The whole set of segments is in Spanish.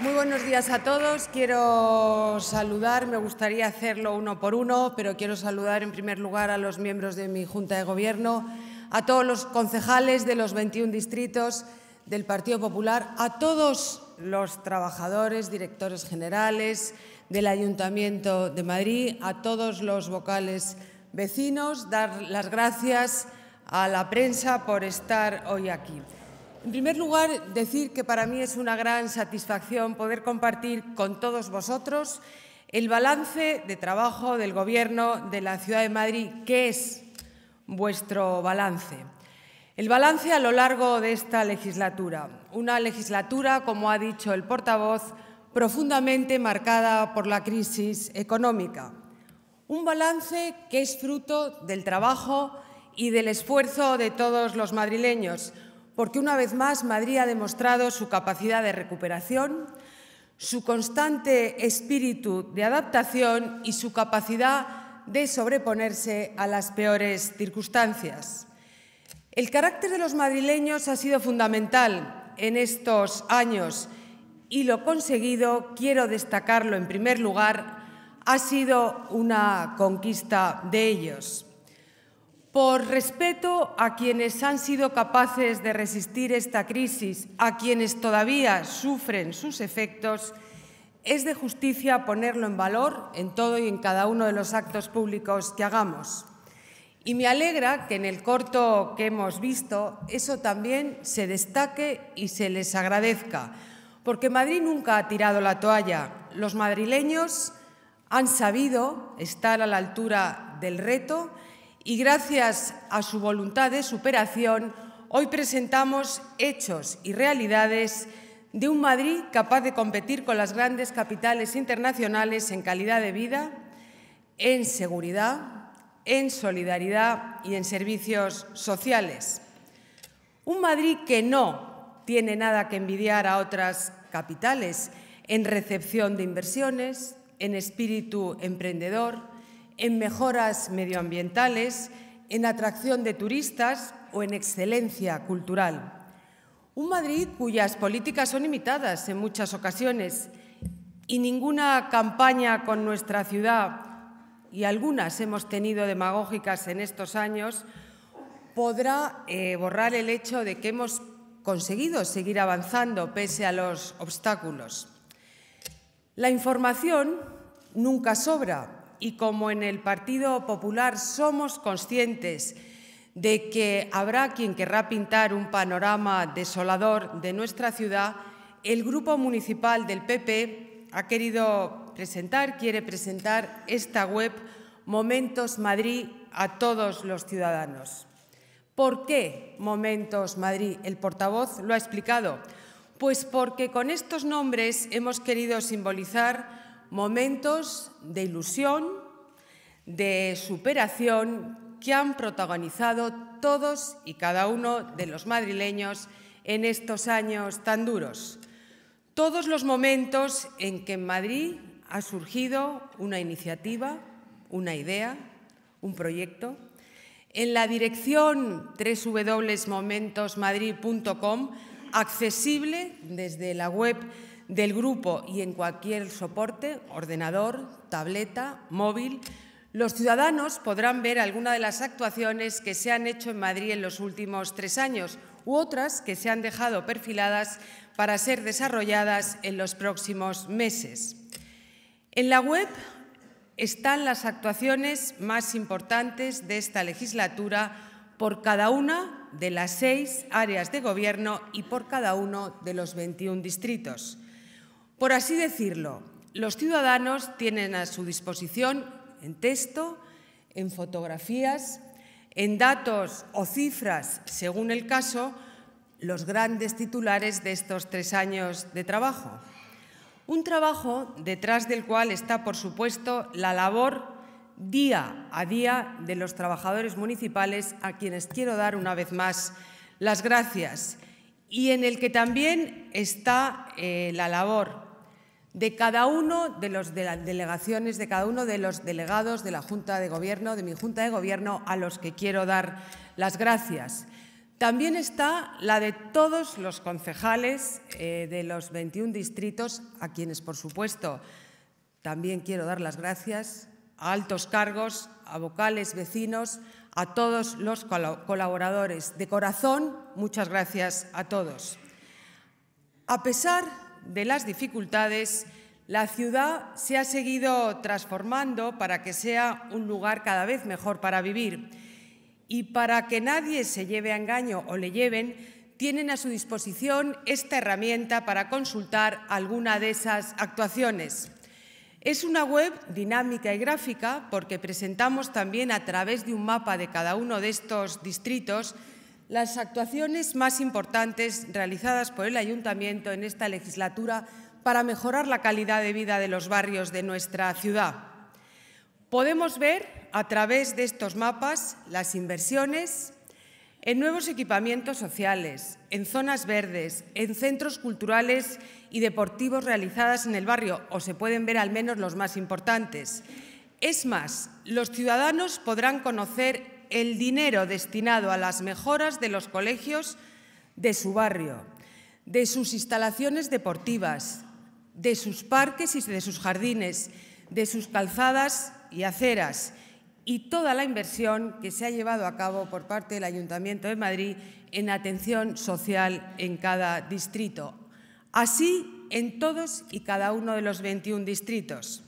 Muy buenos días a todos. Quiero saludar, me gustaría hacerlo uno por uno, pero quiero saludar en primer lugar a los miembros de mi Junta de Gobierno, a todos los concejales de los 21 distritos del Partido Popular, a todos los trabajadores, directores generales del Ayuntamiento de Madrid, a todos los vocales vecinos, dar las gracias a la prensa por estar hoy aquí. En primer lugar, decir que para mí es una gran satisfacción poder compartir con todos vosotros el balance de trabajo del Gobierno de la Ciudad de Madrid, que es vuestro balance. El balance a lo largo de esta legislatura, una legislatura, como ha dicho el portavoz, profundamente marcada por la crisis económica. Un balance que es fruto del trabajo y del esfuerzo de todos los madrileños, porque una vez más Madrid ha demostrado su capacidad de recuperación, su constante espíritu de adaptación y su capacidad de sobreponerse a las peores circunstancias. El carácter de los madrileños ha sido fundamental en estos años y lo conseguido, quiero destacarlo en primer lugar, ha sido una conquista de ellos. Por respeto a quienes han sido capaces de resistir esta crisis, a quienes todavía sufren sus efectos, es de justicia ponerlo en valor en todo y en cada uno de los actos públicos que hagamos. Y me alegra que en el corto que hemos visto eso también se destaque y se les agradezca, porque Madrid nunca ha tirado la toalla. Los madrileños han sabido estar a la altura del reto y gracias a su voluntad de superación, hoy presentamos hechos y realidades de un Madrid capaz de competir con las grandes capitales internacionales en calidad de vida, en seguridad, en solidaridad y en servicios sociales. Un Madrid que no tiene nada que envidiar a otras capitales en recepción de inversiones, en espíritu emprendedor, en mejoras medioambientales, en atracción de turistas o en excelencia cultural. Un Madrid cuyas políticas son imitadas en muchas ocasiones y ninguna campaña con nuestra ciudad, y algunas hemos tenido demagógicas en estos años, podrá eh, borrar el hecho de que hemos conseguido seguir avanzando pese a los obstáculos. La información nunca sobra y como en el Partido Popular somos conscientes de que habrá quien querrá pintar un panorama desolador de nuestra ciudad, el Grupo Municipal del PP ha querido presentar, quiere presentar esta web Momentos Madrid a todos los ciudadanos. ¿Por qué Momentos Madrid? El portavoz lo ha explicado. Pues porque con estos nombres hemos querido simbolizar momentos de ilusión, de superación que han protagonizado todos y cada uno de los madrileños en estos años tan duros. Todos los momentos en que en Madrid ha surgido una iniciativa, una idea, un proyecto. En la dirección www.momentosmadrid.com, accesible desde la web del grupo y en cualquier soporte, ordenador, tableta, móvil, los ciudadanos podrán ver algunas de las actuaciones que se han hecho en Madrid en los últimos tres años u otras que se han dejado perfiladas para ser desarrolladas en los próximos meses. En la web están las actuaciones más importantes de esta legislatura por cada una de las seis áreas de gobierno y por cada uno de los 21 distritos. Por así decirlo, los ciudadanos tienen a su disposición en texto, en fotografías, en datos o cifras, según el caso, los grandes titulares de estos tres años de trabajo. Un trabajo detrás del cual está, por supuesto, la labor día a día de los trabajadores municipales a quienes quiero dar una vez más las gracias y en el que también está eh, la labor de cada uno de las delegaciones, de cada uno de los delegados de la Junta de Gobierno, de mi Junta de Gobierno, a los que quiero dar las gracias. También está la de todos los concejales eh, de los 21 distritos, a quienes, por supuesto, también quiero dar las gracias, a altos cargos, a vocales, vecinos, a todos los colaboradores. De corazón, muchas gracias a todos. A pesar de las dificultades, la ciudad se ha seguido transformando para que sea un lugar cada vez mejor para vivir. Y para que nadie se lleve a engaño o le lleven, tienen a su disposición esta herramienta para consultar alguna de esas actuaciones. Es una web dinámica y gráfica porque presentamos también a través de un mapa de cada uno de estos distritos las actuaciones más importantes realizadas por el Ayuntamiento en esta legislatura para mejorar la calidad de vida de los barrios de nuestra ciudad. Podemos ver a través de estos mapas las inversiones en nuevos equipamientos sociales, en zonas verdes, en centros culturales y deportivos realizadas en el barrio, o se pueden ver al menos los más importantes. Es más, los ciudadanos podrán conocer el dinero destinado a las mejoras de los colegios de su barrio, de sus instalaciones deportivas, de sus parques y de sus jardines, de sus calzadas y aceras y toda la inversión que se ha llevado a cabo por parte del Ayuntamiento de Madrid en atención social en cada distrito, así en todos y cada uno de los 21 distritos.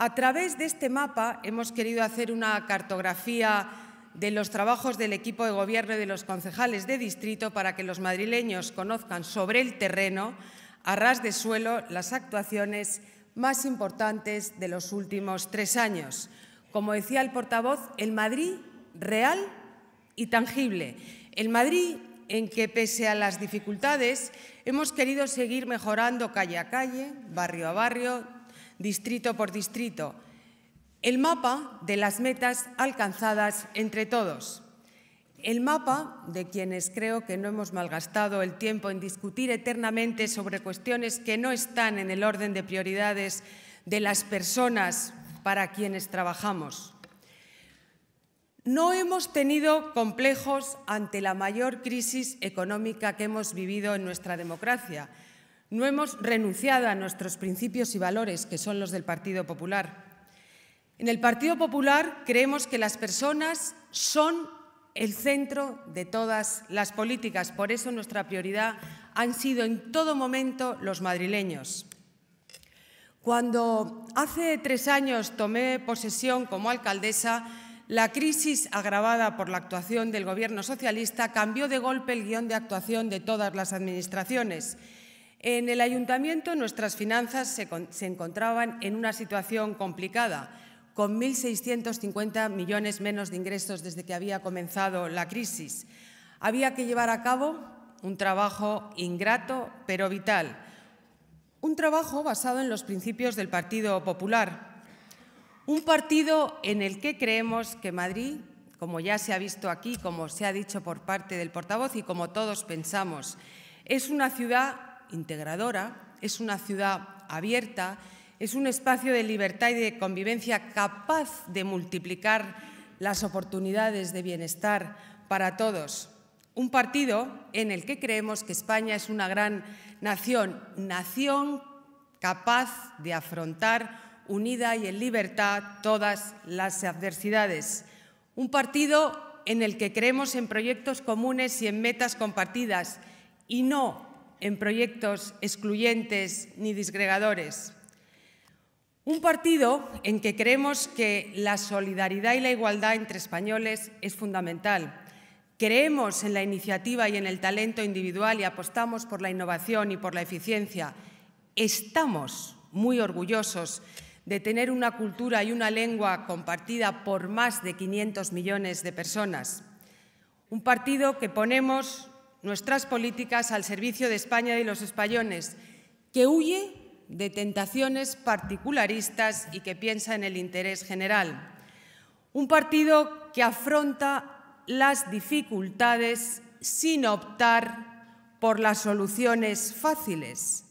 A través de este mapa hemos querido hacer una cartografía de los trabajos del equipo de gobierno y de los concejales de distrito para que los madrileños conozcan sobre el terreno, a ras de suelo, las actuaciones más importantes de los últimos tres años. Como decía el portavoz, el Madrid real y tangible. El Madrid en que, pese a las dificultades, hemos querido seguir mejorando calle a calle, barrio a barrio, distrito por distrito. El mapa de las metas alcanzadas entre todos. El mapa de quienes creo que no hemos malgastado el tiempo en discutir eternamente sobre cuestiones que no están en el orden de prioridades de las personas para quienes trabajamos. No hemos tenido complejos ante la mayor crisis económica que hemos vivido en nuestra democracia. No hemos renunciado a nuestros principios y valores, que son los del Partido Popular. En el Partido Popular creemos que las personas son el centro de todas las políticas. Por eso nuestra prioridad han sido en todo momento los madrileños. Cuando hace tres años tomé posesión como alcaldesa, la crisis agravada por la actuación del Gobierno socialista cambió de golpe el guión de actuación de todas las administraciones. En el ayuntamiento nuestras finanzas se, se encontraban en una situación complicada con 1.650 millones menos de ingresos desde que había comenzado la crisis. Había que llevar a cabo un trabajo ingrato pero vital, un trabajo basado en los principios del Partido Popular, un partido en el que creemos que Madrid, como ya se ha visto aquí, como se ha dicho por parte del portavoz y como todos pensamos, es una ciudad integradora, es una ciudad abierta, es un espacio de libertad y de convivencia capaz de multiplicar las oportunidades de bienestar para todos. Un partido en el que creemos que España es una gran nación, nación capaz de afrontar unida y en libertad todas las adversidades. Un partido en el que creemos en proyectos comunes y en metas compartidas y no en proyectos excluyentes ni disgregadores un partido en que creemos que la solidaridad y la igualdad entre españoles es fundamental. Creemos en la iniciativa y en el talento individual y apostamos por la innovación y por la eficiencia. Estamos muy orgullosos de tener una cultura y una lengua compartida por más de 500 millones de personas. Un partido que ponemos nuestras políticas al servicio de España y los españoles, que huye de tentaciones particularistas y que piensa en el interés general. Un partido que afronta las dificultades sin optar por las soluciones fáciles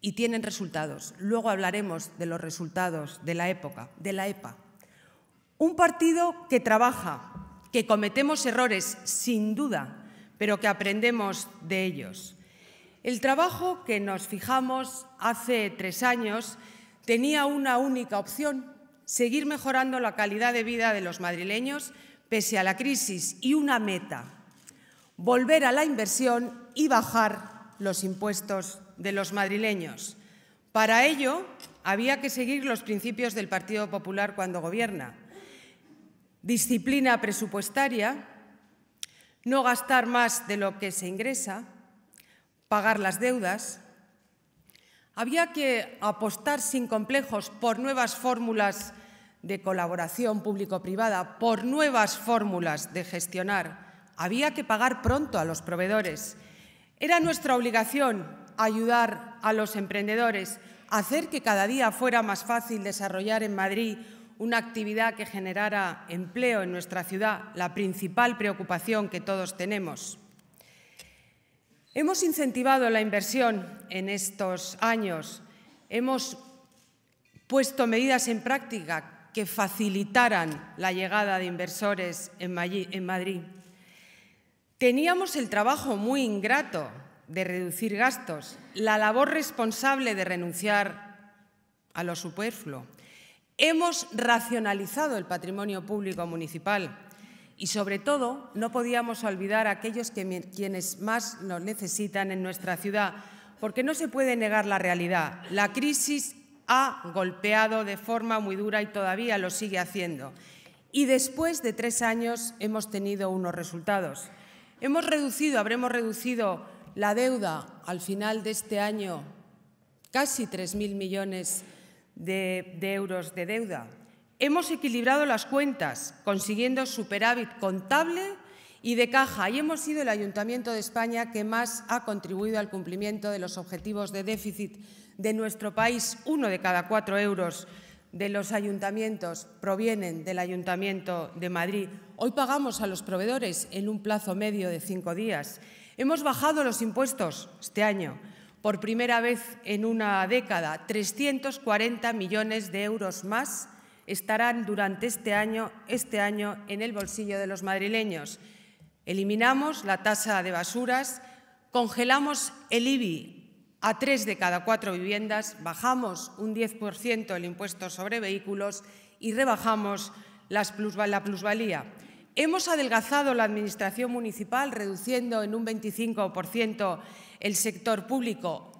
y tienen resultados. Luego hablaremos de los resultados de la época, de la EPA. Un partido que trabaja, que cometemos errores sin duda, pero que aprendemos de ellos. El trabajo que nos fijamos hace tres años tenía una única opción, seguir mejorando la calidad de vida de los madrileños pese a la crisis y una meta, volver a la inversión y bajar los impuestos de los madrileños. Para ello había que seguir los principios del Partido Popular cuando gobierna. Disciplina presupuestaria, no gastar más de lo que se ingresa, pagar las deudas, había que apostar sin complejos por nuevas fórmulas de colaboración público-privada, por nuevas fórmulas de gestionar. Había que pagar pronto a los proveedores. Era nuestra obligación ayudar a los emprendedores, hacer que cada día fuera más fácil desarrollar en Madrid una actividad que generara empleo en nuestra ciudad, la principal preocupación que todos tenemos. Hemos incentivado la inversión en estos años, hemos puesto medidas en práctica que facilitaran la llegada de inversores en Madrid. Teníamos el trabajo muy ingrato de reducir gastos, la labor responsable de renunciar a lo superfluo. Hemos racionalizado el patrimonio público municipal y, sobre todo, no podíamos olvidar a aquellos que, quienes más nos necesitan en nuestra ciudad, porque no se puede negar la realidad. La crisis ha golpeado de forma muy dura y todavía lo sigue haciendo. Y después de tres años hemos tenido unos resultados. Hemos reducido, habremos reducido la deuda al final de este año casi 3.000 millones de euros de deuda, Hemos equilibrado las cuentas, consiguiendo superávit contable y de caja, y hemos sido el Ayuntamiento de España que más ha contribuido al cumplimiento de los objetivos de déficit de nuestro país. Uno de cada cuatro euros de los ayuntamientos provienen del Ayuntamiento de Madrid. Hoy pagamos a los proveedores en un plazo medio de cinco días. Hemos bajado los impuestos este año por primera vez en una década, 340 millones de euros más estarán durante este año, este año en el bolsillo de los madrileños. Eliminamos la tasa de basuras, congelamos el IBI a tres de cada cuatro viviendas, bajamos un 10% el impuesto sobre vehículos y rebajamos la plusvalía. Hemos adelgazado la Administración municipal, reduciendo en un 25% el sector público,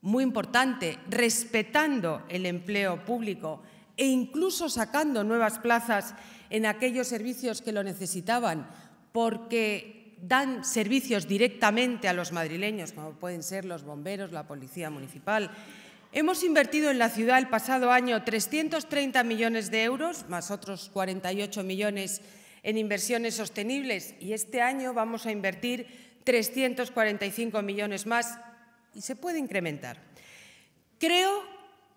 muy importante, respetando el empleo público e incluso sacando nuevas plazas en aquellos servicios que lo necesitaban, porque dan servicios directamente a los madrileños, como pueden ser los bomberos, la policía municipal. Hemos invertido en la ciudad el pasado año 330 millones de euros, más otros 48 millones en inversiones sostenibles, y este año vamos a invertir 345 millones más y se puede incrementar. Creo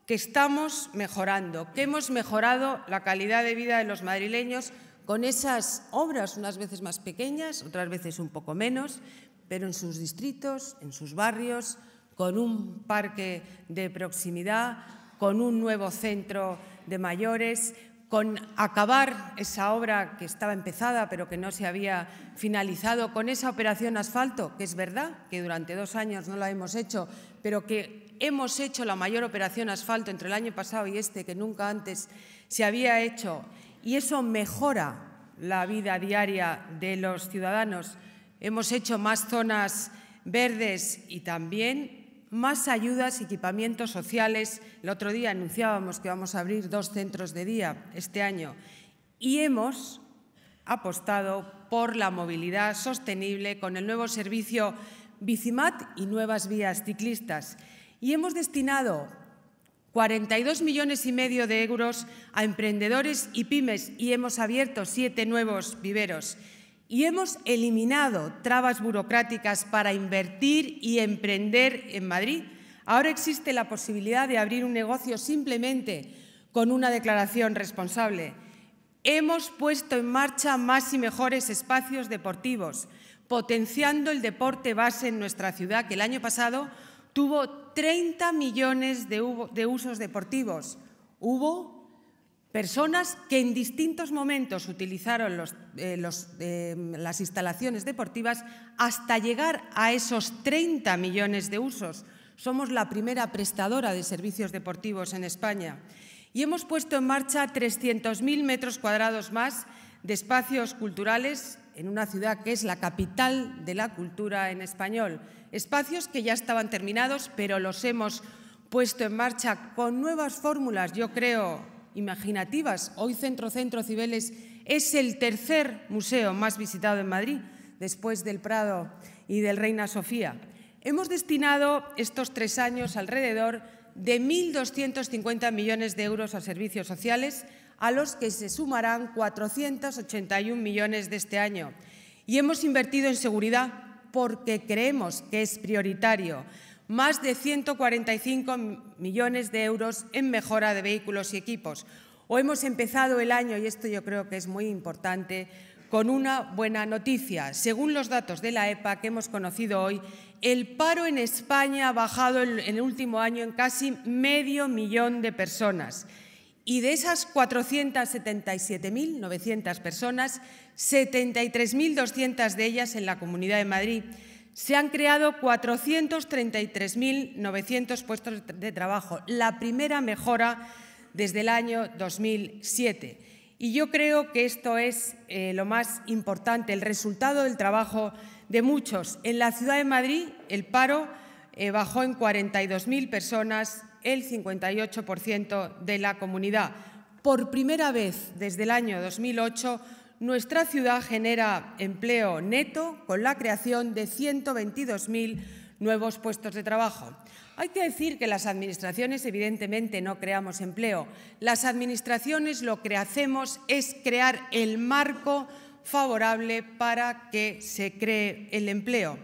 que estamos mejorando, que hemos mejorado la calidad de vida de los madrileños con esas obras, unas veces más pequeñas, otras veces un poco menos, pero en sus distritos, en sus barrios, con un parque de proximidad, con un nuevo centro de mayores, con acabar esa obra que estaba empezada pero que no se había finalizado, con esa operación asfalto, que es verdad que durante dos años no la hemos hecho, pero que hemos hecho la mayor operación asfalto entre el año pasado y este que nunca antes se había hecho y eso mejora la vida diaria de los ciudadanos. Hemos hecho más zonas verdes y también más ayudas y equipamientos sociales. El otro día anunciábamos que vamos a abrir dos centros de día este año y hemos apostado por la movilidad sostenible con el nuevo servicio Bicimat y nuevas vías ciclistas. Y hemos destinado 42 millones y medio de euros a emprendedores y pymes y hemos abierto siete nuevos viveros. Y hemos eliminado trabas burocráticas para invertir y emprender en Madrid. Ahora existe la posibilidad de abrir un negocio simplemente con una declaración responsable. Hemos puesto en marcha más y mejores espacios deportivos, potenciando el deporte base en nuestra ciudad, que el año pasado tuvo 30 millones de, usos deportivos. Hubo personas que en distintos momentos utilizaron eh, em, las instalaciones deportivas hasta llegar a esos 30 millones de usos. Somos la primera prestadora de servicios deportivos en España y hemos puesto en marcha 300.000 metros cuadrados más de espacios culturales en una ciudad que es la capital de la cultura en español. Espacios que ya estaban terminados, pero los hemos puesto en marcha con nuevas fórmulas, yo creo, imaginativas. Hoy Centro Centro Cibeles es el tercer museo más visitado en Madrid, después del Prado y del Reina Sofía. Hemos destinado estos tres años alrededor de 1.250 millones de euros a servicios sociales, a los que se sumarán 481 millones de este año. Y hemos invertido en seguridad porque creemos que es prioritario. Más de 145 millones de euros en mejora de vehículos y equipos. O hemos empezado el año, y esto yo creo que es muy importante, con una buena noticia. Según los datos de la EPA que hemos conocido hoy, el paro en España ha bajado en el último año en casi medio millón de personas. Y de esas 477.900 personas, 73.200 de ellas en la Comunidad de Madrid, se han creado 433.900 puestos de trabajo, la primera mejora desde el año 2007. Y yo creo que esto es eh, lo más importante, el resultado del trabajo de muchos. En la ciudad de Madrid el paro eh, bajó en 42.000 personas el 58% de la comunidad. Por primera vez desde el año 2008, nuestra ciudad genera empleo neto con la creación de 122.000 nuevos puestos de trabajo. Hay que decir que las administraciones evidentemente no creamos empleo. Las administraciones lo que hacemos es crear el marco favorable para que se cree el empleo.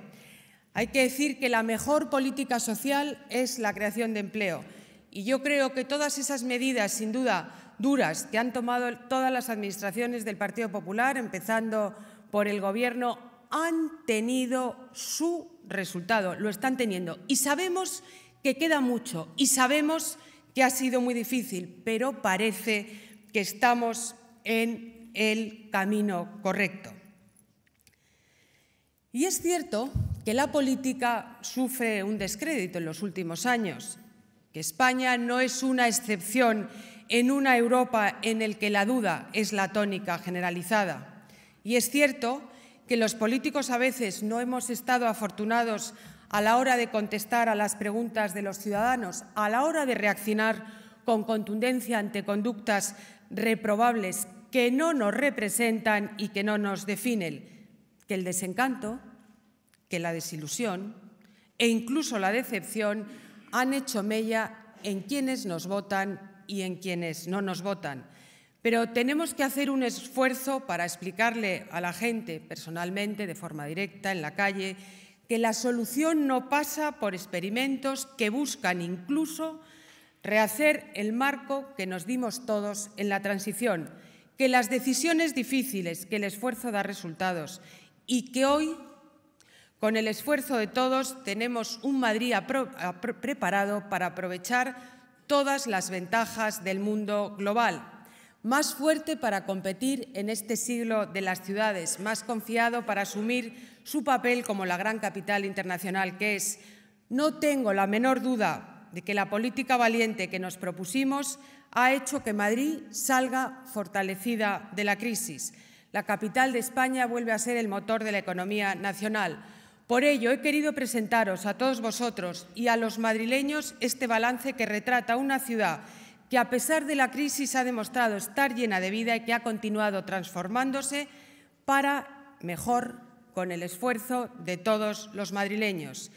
Hay que decir que la mejor política social es la creación de empleo. Y yo creo que todas esas medidas, sin duda, duras que han tomado todas las administraciones del Partido Popular, empezando por el Gobierno, han tenido su resultado, lo están teniendo. Y sabemos que queda mucho y sabemos que ha sido muy difícil, pero parece que estamos en el camino correcto. Y es cierto que la política sufre un descrédito en los últimos años, que España no es una excepción en una Europa en la que la duda es la tónica generalizada. Y es cierto que los políticos a veces no hemos estado afortunados a la hora de contestar a las preguntas de los ciudadanos, a la hora de reaccionar con contundencia ante conductas reprobables que no nos representan y que no nos definen, que el desencanto que la desilusión e incluso la decepción han hecho mella en quienes nos votan y en quienes no nos votan. Pero tenemos que hacer un esfuerzo para explicarle a la gente personalmente, de forma directa, en la calle, que la solución no pasa por experimentos que buscan incluso rehacer el marco que nos dimos todos en la transición, que las decisiones difíciles, que el esfuerzo da resultados y que hoy con el esfuerzo de todos tenemos un Madrid preparado para aprovechar todas las ventajas del mundo global, más fuerte para competir en este siglo de las ciudades, más confiado para asumir su papel como la gran capital internacional que es. No tengo la menor duda de que la política valiente que nos propusimos ha hecho que Madrid salga fortalecida de la crisis. La capital de España vuelve a ser el motor de la economía nacional. Por ello, he querido presentaros a todos vosotros y a los madrileños este balance que retrata una ciudad que, a pesar de la crisis, ha demostrado estar llena de vida y que ha continuado transformándose para mejor con el esfuerzo de todos los madrileños.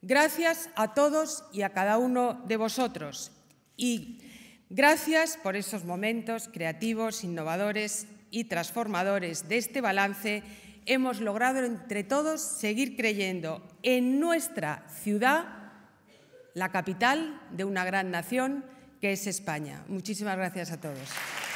Gracias a todos y a cada uno de vosotros. Y gracias por esos momentos creativos, innovadores y transformadores de este balance hemos logrado entre todos seguir creyendo en nuestra ciudad, la capital de una gran nación que es España. Muchísimas gracias a todos.